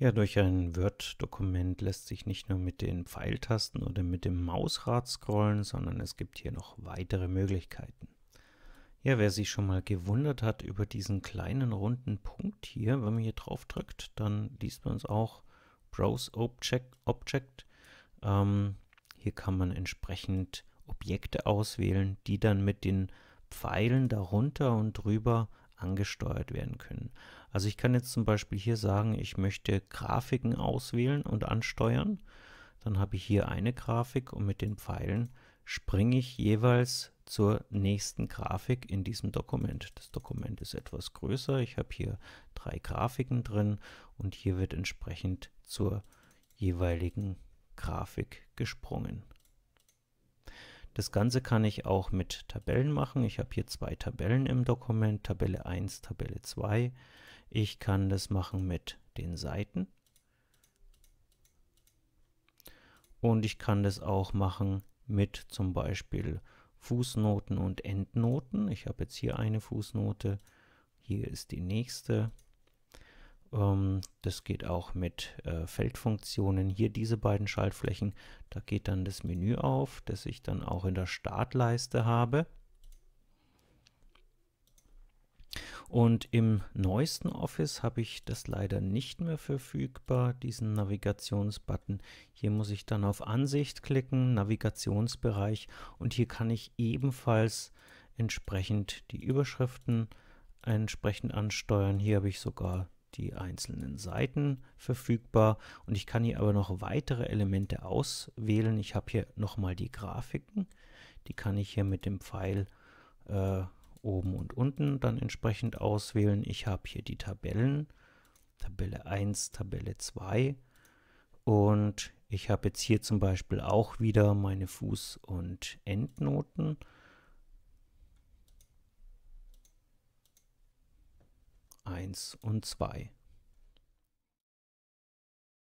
Ja, durch ein Word-Dokument lässt sich nicht nur mit den Pfeiltasten oder mit dem Mausrad scrollen, sondern es gibt hier noch weitere Möglichkeiten. Ja, wer sich schon mal gewundert hat über diesen kleinen runden Punkt hier, wenn man hier drauf drückt, dann liest man es auch Browse Object. Object. Ähm, hier kann man entsprechend Objekte auswählen, die dann mit den Pfeilen darunter und drüber angesteuert werden können. Also ich kann jetzt zum Beispiel hier sagen, ich möchte Grafiken auswählen und ansteuern. Dann habe ich hier eine Grafik und mit den Pfeilen springe ich jeweils zur nächsten Grafik in diesem Dokument. Das Dokument ist etwas größer. Ich habe hier drei Grafiken drin und hier wird entsprechend zur jeweiligen Grafik gesprungen. Das Ganze kann ich auch mit Tabellen machen. Ich habe hier zwei Tabellen im Dokument, Tabelle 1, Tabelle 2. Ich kann das machen mit den Seiten. Und ich kann das auch machen mit zum Beispiel Fußnoten und Endnoten. Ich habe jetzt hier eine Fußnote, hier ist die nächste. Ähm, das geht auch mit äh, Feldfunktionen. Hier diese beiden Schaltflächen, da geht dann das Menü auf, das ich dann auch in der Startleiste habe. Und im neuesten Office habe ich das leider nicht mehr verfügbar, diesen Navigationsbutton. Hier muss ich dann auf Ansicht klicken, Navigationsbereich und hier kann ich ebenfalls entsprechend die Überschriften entsprechend ansteuern. Hier habe ich sogar die einzelnen Seiten verfügbar und ich kann hier aber noch weitere Elemente auswählen. Ich habe hier nochmal die Grafiken, die kann ich hier mit dem Pfeil äh, oben und unten dann entsprechend auswählen. Ich habe hier die Tabellen, Tabelle 1, Tabelle 2 und ich habe jetzt hier zum Beispiel auch wieder meine Fuß- und Endnoten. 1 und 2.